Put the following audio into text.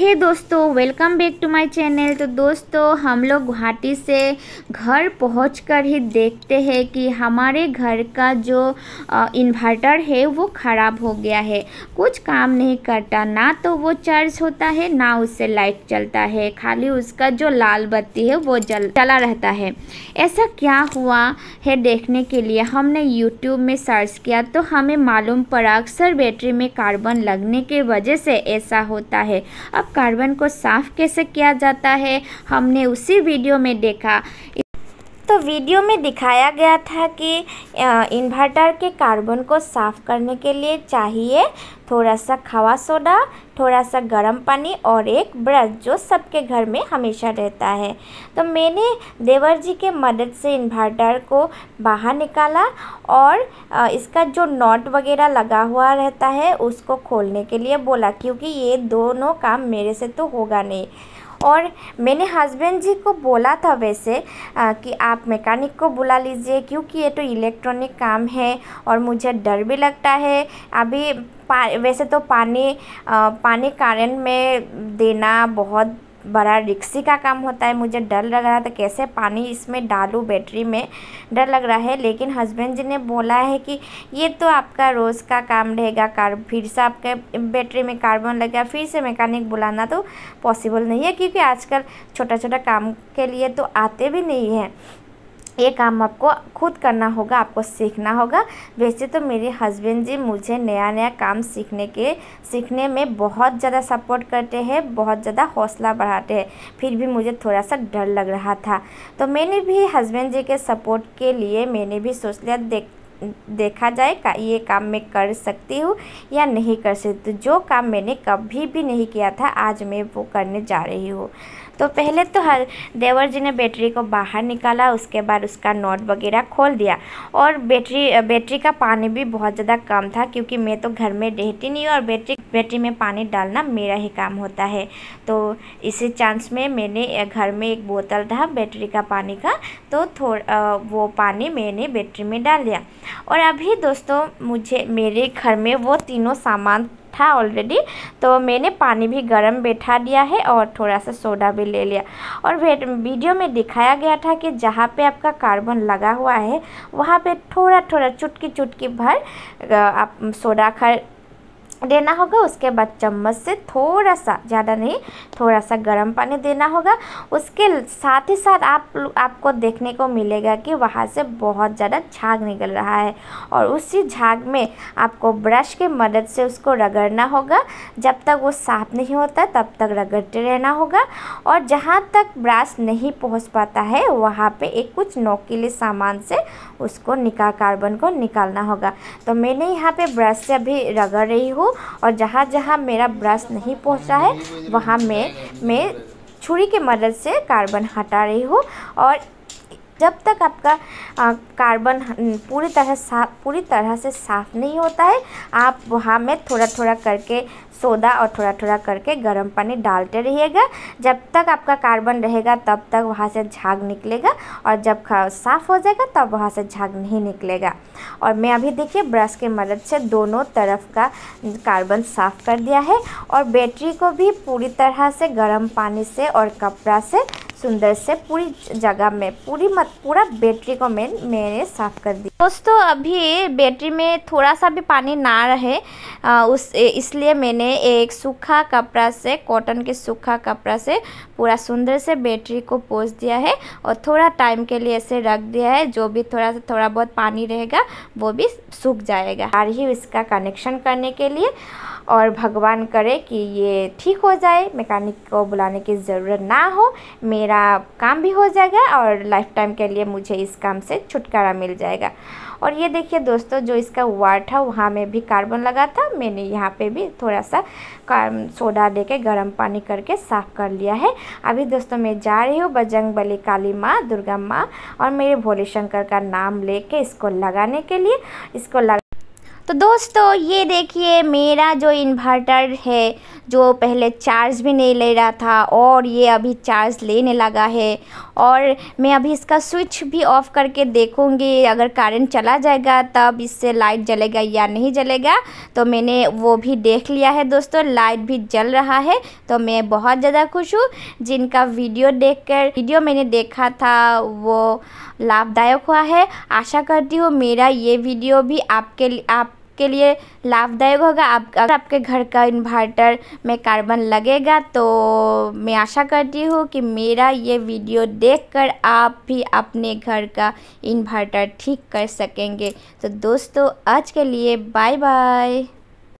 हे दोस्तों welcome back to my channel तो दोस्तों हम लोग गुवाहाटी से घर पहुंचकर ही देखते हैं कि हमारे घर का जो इन्वर्टर है वो ख़राब हो गया है कुछ काम नहीं करता ना तो वो चार्ज होता है ना उससे लाइट चलता है खाली उसका जो लाल बत्ती है वो जल चला रहता है ऐसा क्या हुआ है देखने के लिए हमने यूट्यूब में सर्च किया तो हमें मालूम पड़ा अक्सर बैटरी में कार्बन लगने के वजह से ऐसा होता है अब कार्बन को साफ कैसे किया जाता है हमने उसी वीडियो में देखा तो वीडियो में दिखाया गया था कि इन्वर्टर के कार्बन को साफ़ करने के लिए चाहिए थोड़ा सा खवा सोडा थोड़ा सा गर्म पानी और एक ब्रश जो सबके घर में हमेशा रहता है तो मैंने देवर जी के मदद से इन्वर्टर को बाहर निकाला और इसका जो नॉट वगैरह लगा हुआ रहता है उसको खोलने के लिए बोला क्योंकि ये दोनों काम मेरे से तो होगा नहीं और मैंने हस्बैंड जी को बोला था वैसे आ, कि आप मैकेनिक को बुला लीजिए क्योंकि ये तो इलेक्ट्रॉनिक काम है और मुझे डर भी लगता है अभी वैसे तो पानी आ, पानी कारण में देना बहुत बड़ा रिक्सी का काम होता है मुझे डर लग रहा था कैसे पानी इसमें डालूं बैटरी में डर लग रहा है लेकिन हस्बैंड जी ने बोला है कि ये तो आपका रोज़ का काम रहेगा कार फिर से आपके बैटरी में कार्बन लगेगा फिर से मैकेनिक बुलाना तो पॉसिबल नहीं है क्योंकि आजकल छोटा छोटा काम के लिए तो आते भी नहीं हैं ये काम आपको खुद करना होगा आपको सीखना होगा वैसे तो मेरे हस्बैंड जी मुझे नया नया काम सीखने के सीखने में बहुत ज़्यादा सपोर्ट करते हैं बहुत ज़्यादा हौसला बढ़ाते हैं फिर भी मुझे थोड़ा सा डर लग रहा था तो मैंने भी हस्बैंड जी के सपोर्ट के लिए मैंने भी सोच लिया देख देखा जाए ये काम मैं कर सकती हूँ या नहीं कर सकती जो काम मैंने कभी भी नहीं किया था आज मैं वो करने जा रही हूँ तो पहले तो हर देवर जी ने बैटरी को बाहर निकाला उसके बाद उसका नोट वगैरह खोल दिया और बैटरी बैटरी का पानी भी बहुत ज़्यादा कम था क्योंकि मैं तो घर में रहती नहीं हूँ और बैटरी बैटरी में पानी डालना मेरा ही काम होता है तो इसी चांस में मैंने घर में एक बोतल था बैटरी का पानी का तो थोड़ा वो पानी मैंने बैटरी में डाल दिया और अभी दोस्तों मुझे मेरे घर में वो तीनों सामान था ऑलरेडी तो मैंने पानी भी गर्म बैठा दिया है और थोड़ा सा सोडा भी ले लिया और वीडियो में दिखाया गया था कि जहाँ पे आपका कार्बन लगा हुआ है वहाँ पे थोड़ा थोड़ा चुटकी चुटकी भर आप सोडा खर देना होगा उसके बाद चम्मच से थोड़ा सा ज़्यादा नहीं थोड़ा सा गर्म पानी देना होगा उसके साथ ही साथ आप आपको देखने को मिलेगा कि वहाँ से बहुत ज़्यादा झाग निकल रहा है और उसी झाग में आपको ब्रश की मदद से उसको रगड़ना होगा जब तक वो साफ नहीं होता तब तक रगड़ते रहना होगा और जहाँ तक ब्रश नहीं पहुँच पाता है वहाँ पर एक कुछ नोकीले सामान से उसको निकाल कार्बन को निकालना होगा तो मैंने यहाँ पर ब्रश से अभी रगड़ रही हूँ हूँ और जहाँ जहाँ मेरा ब्रश नहीं पहुँचा है वहाँ मैं मैं छुरी के मदद से कार्बन हटा रही हूँ और जब तक आपका आ, कार्बन पूरी तरह साफ पूरी तरह से साफ़ नहीं होता है आप वहाँ में थोड़ा थोड़ा करके सोडा और थोड़ा थोड़ा करके गर्म पानी डालते रहिएगा जब तक आपका कार्बन रहेगा तब तक वहाँ से झाग निकलेगा और जब साफ़ हो जाएगा तब वहाँ से झाग नहीं निकलेगा और मैं अभी देखिए ब्रश की मदद से दोनों तरफ का कार्बन साफ़ कर दिया है और बैटरी को भी पूरी तरह से गर्म पानी से और कपड़ा से सुंदर से पूरी जगह में पूरी मत पूरा बैटरी को मैं मैंने साफ़ कर दी दोस्तों अभी बैटरी में थोड़ा सा भी पानी ना रहे आ, उस इसलिए मैंने एक सूखा कपड़ा से कॉटन के सूखा कपड़ा से पूरा सुंदर से बैटरी को पोस दिया है और थोड़ा टाइम के लिए इसे रख दिया है जो भी थोड़ा सा थोड़ा बहुत पानी रहेगा वो भी सूख जाएगा आ रही इसका कनेक्शन करने के लिए और भगवान करे कि ये ठीक हो जाए मैकेनिक को बुलाने की ज़रूरत ना हो मेरा काम भी हो जाएगा और लाइफ टाइम के लिए मुझे इस काम से छुटकारा मिल जाएगा और ये देखिए दोस्तों जो इसका वार था वहाँ में भी कार्बन लगा था मैंने यहाँ पे भी थोड़ा सा सोडा दे के गर्म पानी करके साफ़ कर लिया है अभी दोस्तों मैं जा रही हूँ बजरंग बली काली माँ दुर्गा माँ और मेरे भोले शंकर का नाम लेके इसको लगाने के लिए इसको लगा तो दोस्तों ये देखिए मेरा जो इन्वर्टर है जो पहले चार्ज भी नहीं ले रहा था और ये अभी चार्ज लेने लगा है और मैं अभी इसका स्विच भी ऑफ़ करके देखूंगी अगर करंट चला जाएगा तब इससे लाइट जलेगा या नहीं जलेगा तो मैंने वो भी देख लिया है दोस्तों लाइट भी जल रहा है तो मैं बहुत ज़्यादा खुश हूँ जिनका वीडियो कर वीडियो मैंने देखा था वो लाभदायक हुआ है आशा करती हूँ मेरा ये वीडियो भी आपके आप आपके लिए लाभदायक होगा आप अगर आपके घर का इन्वर्टर में कार्बन लगेगा तो मैं आशा करती हूँ कि मेरा ये वीडियो देखकर आप भी अपने घर का इन्वर्टर ठीक कर सकेंगे तो दोस्तों आज के लिए बाय बाय